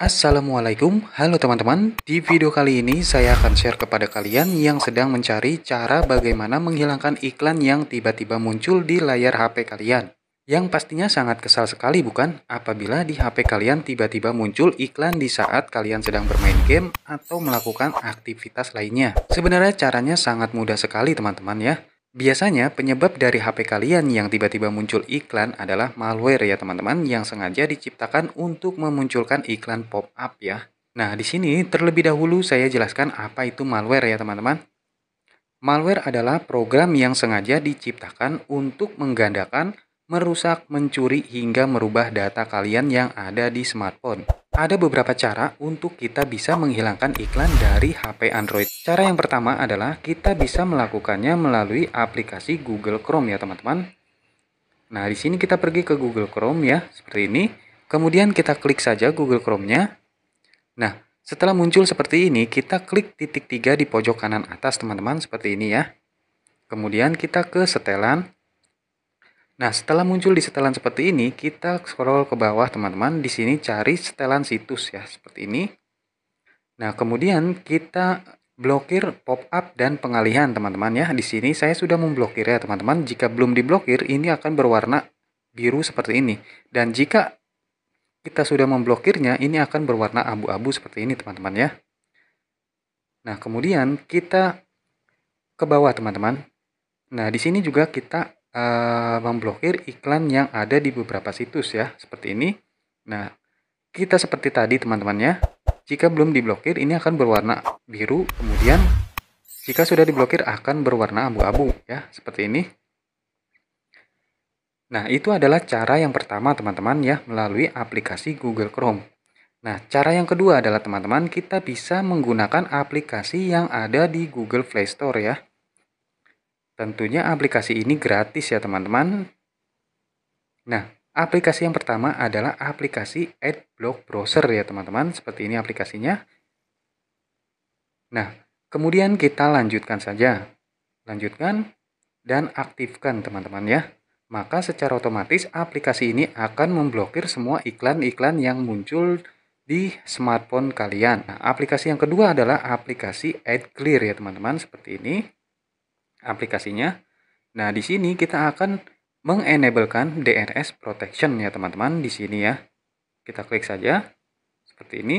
Assalamualaikum, halo teman-teman. Di video kali ini saya akan share kepada kalian yang sedang mencari cara bagaimana menghilangkan iklan yang tiba-tiba muncul di layar HP kalian. Yang pastinya sangat kesal sekali bukan apabila di HP kalian tiba-tiba muncul iklan di saat kalian sedang bermain game atau melakukan aktivitas lainnya. Sebenarnya caranya sangat mudah sekali teman-teman ya. Biasanya penyebab dari HP kalian yang tiba-tiba muncul iklan adalah malware ya teman-teman yang sengaja diciptakan untuk memunculkan iklan pop-up ya. Nah, di sini terlebih dahulu saya jelaskan apa itu malware ya teman-teman. Malware adalah program yang sengaja diciptakan untuk menggandakan merusak, mencuri, hingga merubah data kalian yang ada di smartphone. Ada beberapa cara untuk kita bisa menghilangkan iklan dari HP Android. Cara yang pertama adalah kita bisa melakukannya melalui aplikasi Google Chrome ya teman-teman. Nah, di sini kita pergi ke Google Chrome ya, seperti ini. Kemudian kita klik saja Google Chrome-nya. Nah, setelah muncul seperti ini, kita klik titik tiga di pojok kanan atas teman-teman, seperti ini ya. Kemudian kita ke setelan, Nah, setelah muncul di setelan seperti ini, kita scroll ke bawah, teman-teman. Di sini cari setelan situs ya, seperti ini. Nah, kemudian kita blokir pop-up dan pengalihan, teman-teman ya. Di sini saya sudah memblokir ya, teman-teman. Jika belum diblokir, ini akan berwarna biru seperti ini. Dan jika kita sudah memblokirnya, ini akan berwarna abu-abu seperti ini, teman-teman ya. Nah, kemudian kita ke bawah, teman-teman. Nah, di sini juga kita uh, memblokir iklan yang ada di beberapa situs ya, seperti ini. Nah, kita seperti tadi teman-temannya, jika belum diblokir ini akan berwarna biru, kemudian jika sudah diblokir akan berwarna abu-abu ya, seperti ini. Nah, itu adalah cara yang pertama teman-teman ya, melalui aplikasi Google Chrome. Nah, cara yang kedua adalah teman-teman kita bisa menggunakan aplikasi yang ada di Google Play Store ya. Tentunya aplikasi ini gratis ya teman-teman. Nah, aplikasi yang pertama adalah aplikasi AdBlock Browser ya teman-teman. Seperti ini aplikasinya. Nah, kemudian kita lanjutkan saja. Lanjutkan dan aktifkan teman-teman ya. Maka secara otomatis aplikasi ini akan memblokir semua iklan-iklan yang muncul di smartphone kalian. Nah, aplikasi yang kedua adalah aplikasi AdClear ya teman-teman. Seperti ini aplikasinya. Nah, di sini kita akan mengenablekan DNS protection ya teman-teman di sini ya. Kita klik saja seperti ini.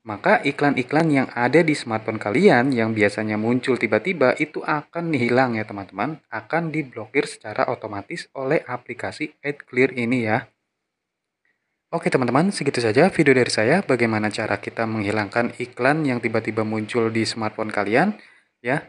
Maka iklan-iklan yang ada di smartphone kalian yang biasanya muncul tiba-tiba itu akan hilang ya teman-teman, akan diblokir secara otomatis oleh aplikasi AdClear ini ya. Oke teman-teman, segitu saja video dari saya bagaimana cara kita menghilangkan iklan yang tiba-tiba muncul di smartphone kalian ya.